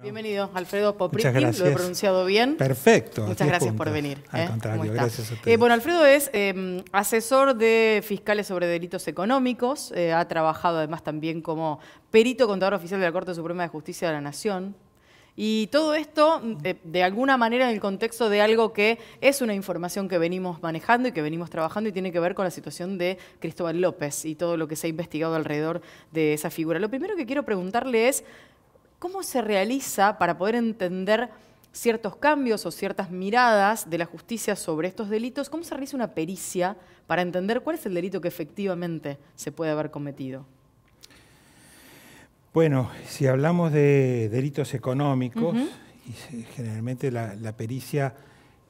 Bienvenido, Alfredo Popriti, lo he pronunciado bien. Perfecto. Muchas gracias por venir. Al ¿eh? contrario, gracias a eh, ustedes. bueno, Alfredo es em, asesor de fiscales sobre delitos económicos, eh, ha trabajado además también como perito contador oficial de la Corte Suprema de Justicia de la Nación. Y todo esto, mm, de, alguna manera, en el contexto de algo que es una información que venimos manejando y que venimos trabajando y tiene que ver con la situación de Cristóbal López y todo lo que se ha investigado alrededor de esa figura. Lo primero que quiero preguntarle es, ¿Cómo se realiza para poder entender ciertos cambios o ciertas miradas de la justicia sobre estos delitos? ¿Cómo se realiza una pericia para entender cuál es el delito que efectivamente se puede haber cometido? Bueno, si hablamos de delitos económicos, generalmente la, pericia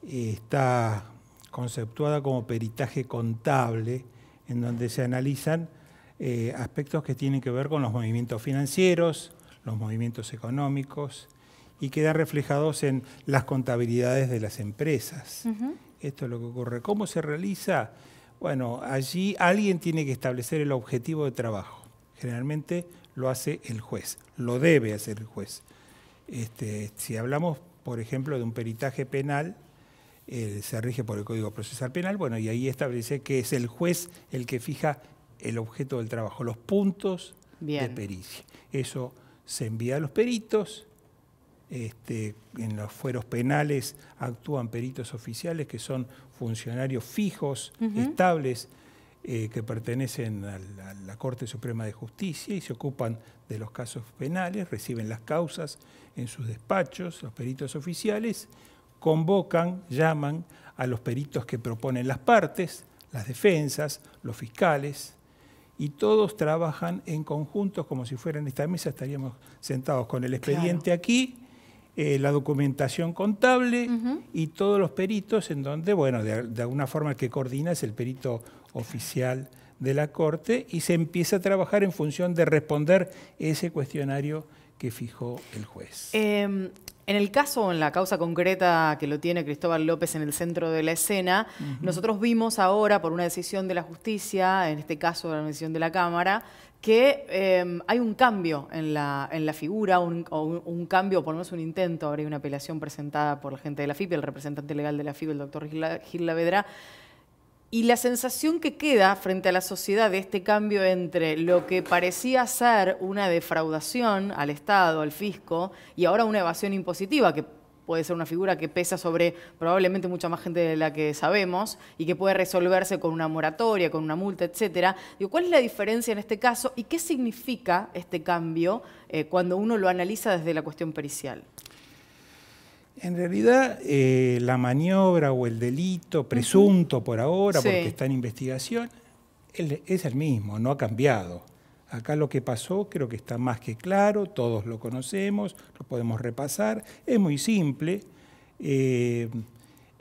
eh, está conceptuada como peritaje contable, en donde se analizan eh, aspectos que tienen que ver con los movimientos financieros, los movimientos económicos y quedan reflejados en las contabilidades de las empresas. Esto es lo que ocurre. ¿Cómo se realiza? Bueno, allí alguien tiene que establecer el objetivo de trabajo. Generalmente lo hace el juez, lo debe hacer el juez. Este, si hablamos, por ejemplo, de un peritaje penal, eh, se rige por el Código Procesal Penal, bueno, y ahí establece que es el juez el que fija el objeto del trabajo, los puntos de pericia. Eso se envía a los peritos, este, en los fueros penales actúan peritos oficiales que son funcionarios fijos, estables, eh, que pertenecen a la, Corte Suprema de Justicia y se ocupan de los casos penales, reciben las causas en sus despachos, los peritos oficiales convocan, llaman a los peritos que proponen las partes, las defensas, los fiscales, y todos trabajan en conjuntos como si fuera en esta mesa, estaríamos sentados con el expediente aquí, eh, la documentación contable y todos los peritos en donde, bueno, de, alguna forma que coordina es el perito oficial de la Corte y se empieza a trabajar en función de responder ese cuestionario que fijó el juez. Em, en el caso en la causa concreta que lo tiene Cristóbal López en el centro de la escena, nosotros vimos ahora por una decisión de la justicia, en este caso la decisión de la Cámara, que em, hay un cambio en la, en la figura, un, o un, cambio, por lo menos un intento, habría una apelación presentada por la gente de la FIP, el representante legal de la FIP, el doctor Gil Vedra, y la sensación que queda frente a la sociedad de este cambio entre lo que parecía ser una defraudación al Estado, al fisco, y ahora una evasión impositiva, que puede ser una figura que pesa sobre probablemente mucha más gente de la que sabemos y que puede resolverse con una moratoria, con una multa, etc. ¿cuál es la diferencia en este caso y qué significa este cambio eh, cuando uno lo analiza desde la cuestión pericial? En realidad, eh, la maniobra o el delito presunto por ahora, porque está en investigación, es el mismo, no ha cambiado. Acá lo que pasó creo que está más que claro, todos lo conocemos, lo podemos repasar, es muy simple. Eh,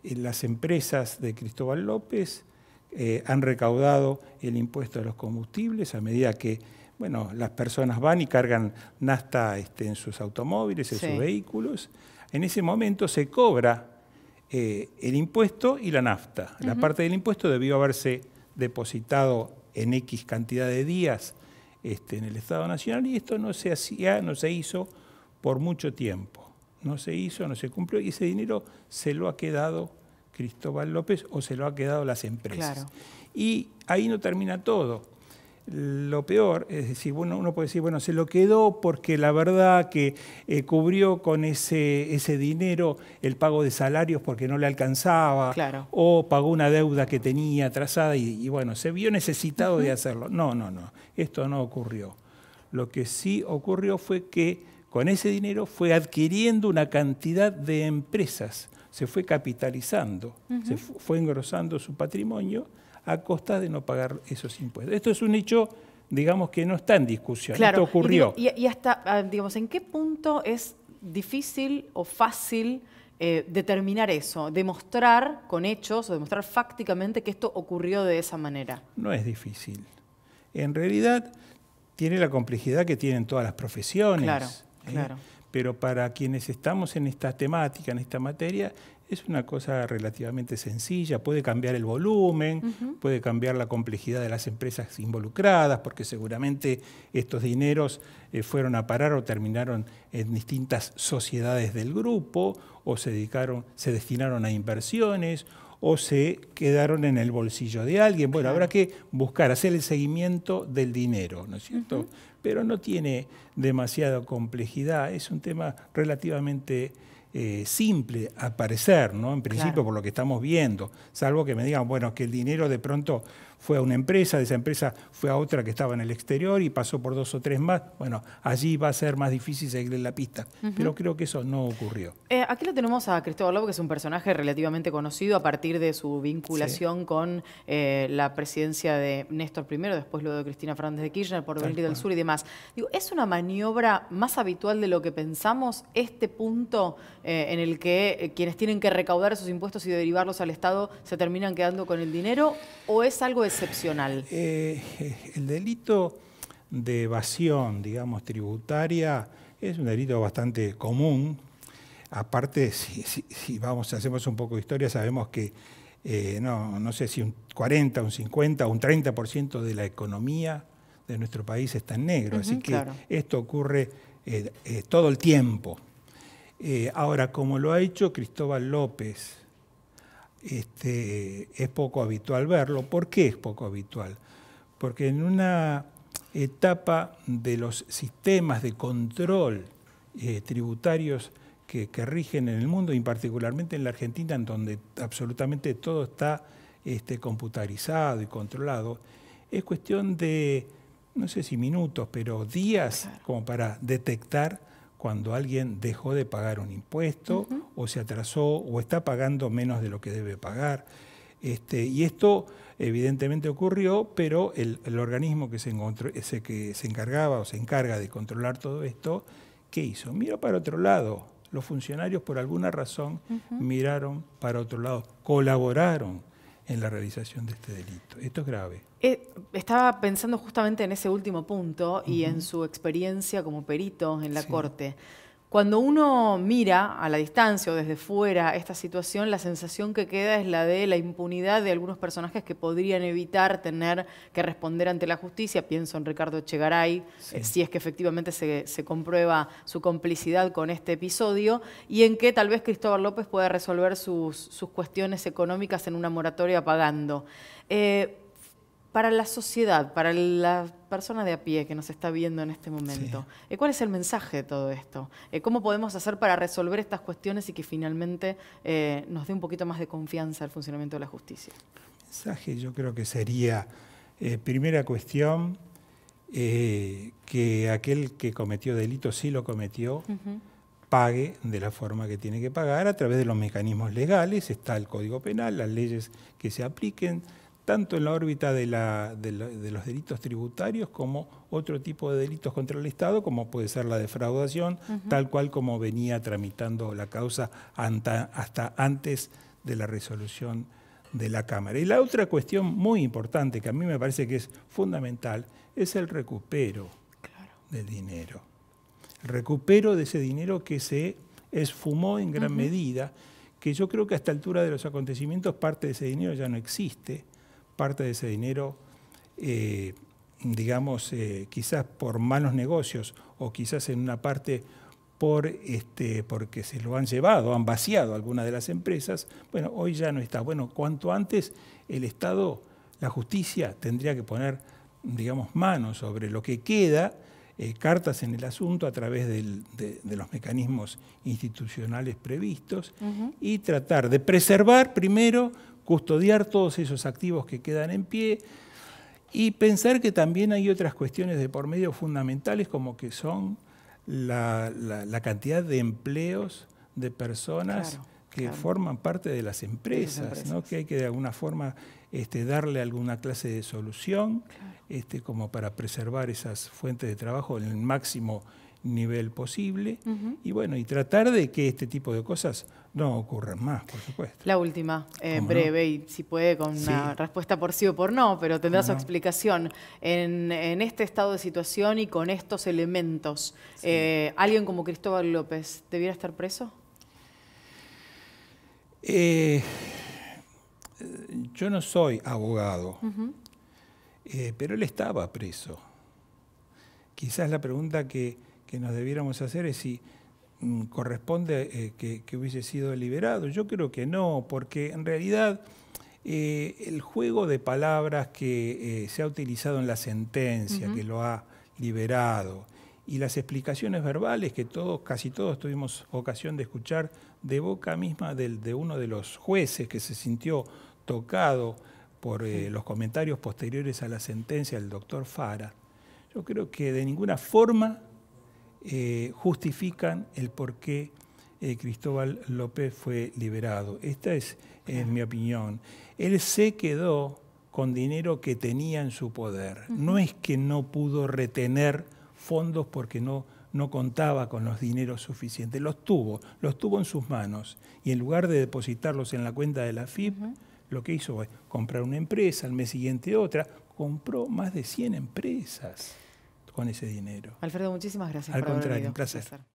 las empresas de Cristóbal López eh, han recaudado el impuesto a los combustibles a medida que bueno, las personas van y cargan nafta este, en sus automóviles, en sus vehículos en ese momento se cobra eh, el impuesto y la nafta. La parte del impuesto debió haberse depositado en X cantidad de días este, en el Estado Nacional y esto no se hacía, no se hizo por mucho tiempo. No se hizo, no se cumplió y ese dinero se lo ha quedado Cristóbal López o se lo ha quedado las empresas. Y ahí no termina todo. Lo peor es decir, bueno, uno puede decir, bueno, se lo quedó porque la verdad que eh, cubrió con ese, dinero el pago de salarios porque no le alcanzaba, o pagó una deuda que tenía atrasada y, bueno, se vio necesitado de hacerlo. No, no, no, esto no ocurrió. Lo que sí ocurrió fue que con ese dinero fue adquiriendo una cantidad de empresas, se fue capitalizando, se fue engrosando su patrimonio a costa de no pagar esos impuestos. Esto es un hecho, digamos, que no está en discusión. Esto ocurrió. Y, hasta, ah, digamos, ¿en qué punto es difícil o fácil eh, determinar eso, demostrar con hechos o demostrar fácticamente que esto ocurrió de esa manera? No es difícil. En realidad tiene la complejidad que tienen todas las profesiones. Claro, ¿eh? claro. Pero para quienes estamos en esta temática, en esta materia, es una cosa relativamente sencilla, puede cambiar el volumen, puede cambiar la complejidad de las empresas involucradas, porque seguramente estos dineros eh, fueron a parar o terminaron en distintas sociedades del grupo, o se, dedicaron, se destinaron a inversiones, o se quedaron en el bolsillo de alguien. Bueno, habrá que buscar, hacer el seguimiento del dinero, ¿no es cierto? Pero no tiene demasiada complejidad, es un tema relativamente eh, simple aparecer, ¿no? En principio, por lo que estamos viendo, salvo que me digan, bueno, que el dinero de pronto fue a una empresa, de esa empresa fue a otra que estaba en el exterior y pasó por dos o tres más. Bueno, allí va a ser más difícil seguir en la pista, pero creo que eso no ocurrió. Eh, aquí lo tenemos a Cristóbal Lobo, que es un personaje relativamente conocido a partir de su vinculación con eh, la presidencia de Néstor I, después luego de Cristina Fernández de Kirchner por venir del Sur y demás. Digo, ¿es una maniobra más habitual de lo que pensamos este punto eh, en el que quienes tienen que recaudar sus impuestos y derivarlos al Estado se terminan quedando con el dinero o es algo excepcional? Eh, eh, el delito de evasión, digamos, tributaria, es un delito bastante común. Aparte, si, vamos, hacemos un poco de historia, sabemos que eh, no, sé si un 40, un 50, un 30% de la economía de nuestro país está en negro. así que esto ocurre todo el tiempo. ahora, como lo ha hecho Cristóbal López, este, es poco habitual verlo. ¿Por qué es poco habitual? Porque en una etapa de los sistemas de control eh, tributarios que, rigen en el mundo y particularmente en la Argentina, en donde absolutamente todo está este, computarizado y controlado, es cuestión de, no sé si minutos, pero días como para detectar cuando alguien dejó de pagar un impuesto o se atrasó o está pagando menos de lo que debe pagar. Este, y esto evidentemente ocurrió, pero el, organismo que se, encontró, ese que se encargaba o se encarga de controlar todo esto, ¿qué hizo? Miró para otro lado. Los funcionarios por alguna razón miraron para otro lado, colaboraron en la realización de este delito. Esto es grave. Eh, estaba pensando justamente en ese último punto y en su experiencia como perito en la Corte. Cuando uno mira a la distancia o desde fuera esta situación, la sensación que queda es la de la impunidad de algunos personajes que podrían evitar tener que responder ante la justicia. Pienso en Ricardo Chegaray, eh, si es que efectivamente se, comprueba su complicidad con este episodio, y en que tal vez Cristóbal López pueda resolver sus, cuestiones económicas en una moratoria pagando. Eh, para la sociedad, para la persona de a pie que nos está viendo en este momento, eh, ¿cuál es el mensaje de todo esto? Eh, ¿Cómo podemos hacer para resolver estas cuestiones y que finalmente eh, nos dé un poquito más de confianza al funcionamiento de la justicia? El mensaje yo creo que sería, primera cuestión, que aquel que cometió delito, sí lo cometió, pague de la forma que tiene que pagar a través de los mecanismos legales, está el Código Penal, las leyes que se apliquen, tanto en la órbita de, los delitos tributarios como otro tipo de delitos contra el Estado, como puede ser la defraudación, tal cual como venía tramitando la causa hasta antes de la resolución de la Cámara. Y la otra cuestión muy importante, que a mí me parece que es fundamental, es el recupero del dinero. El recupero de ese dinero que se esfumó en gran medida, que yo creo que a esta altura de los acontecimientos parte de ese dinero ya no existe parte de ese dinero, eh, digamos, eh, quizás por malos negocios o quizás en una parte por, este, porque se lo han llevado, han vaciado algunas de las empresas, bueno, hoy ya no está. Bueno, cuanto antes el Estado, la justicia tendría que poner, digamos, manos sobre lo que queda, eh, cartas en el asunto a través de, los mecanismos institucionales previstos y tratar de preservar primero custodiar todos esos activos que quedan en pie y pensar que también hay otras cuestiones de por medio fundamentales como que son la, cantidad de empleos de personas que forman parte de las empresas, que hay que de alguna forma este, darle alguna clase de solución este, como para preservar esas fuentes de trabajo en el máximo nivel posible y bueno, y tratar de que este tipo de cosas no ocurran más, por supuesto. La última, eh, breve y si puede con una respuesta por sí o por no, pero tendrá su explicación. En, este estado de situación y con estos elementos, eh, ¿alguien como Cristóbal López debiera estar preso? Eh, yo no soy abogado, pero él estaba preso. Quizás la pregunta que que nos debiéramos hacer es si mm, corresponde eh, que, hubiese sido liberado. Yo creo que no, porque en realidad eh, el juego de palabras que eh, se ha utilizado en la sentencia, que lo ha liberado, y las explicaciones verbales que todos, casi todos tuvimos ocasión de escuchar de boca misma del, de uno de los jueces que se sintió tocado por los comentarios posteriores a la sentencia del doctor Fara, yo creo que de ninguna forma eh, justifican el por qué eh, Cristóbal López fue liberado. Esta es, en mi opinión. Él se quedó con dinero que tenía en su poder. No es que no pudo retener fondos porque no, no contaba con los dineros suficientes. Los tuvo, los tuvo en sus manos. Y en lugar de depositarlos en la cuenta de la FIP, lo que hizo fue comprar una empresa, al mes siguiente otra. Compró más de 100 empresas con ese dinero. Alfredo, muchísimas gracias. Al por contrario, haber un placer. Un placer.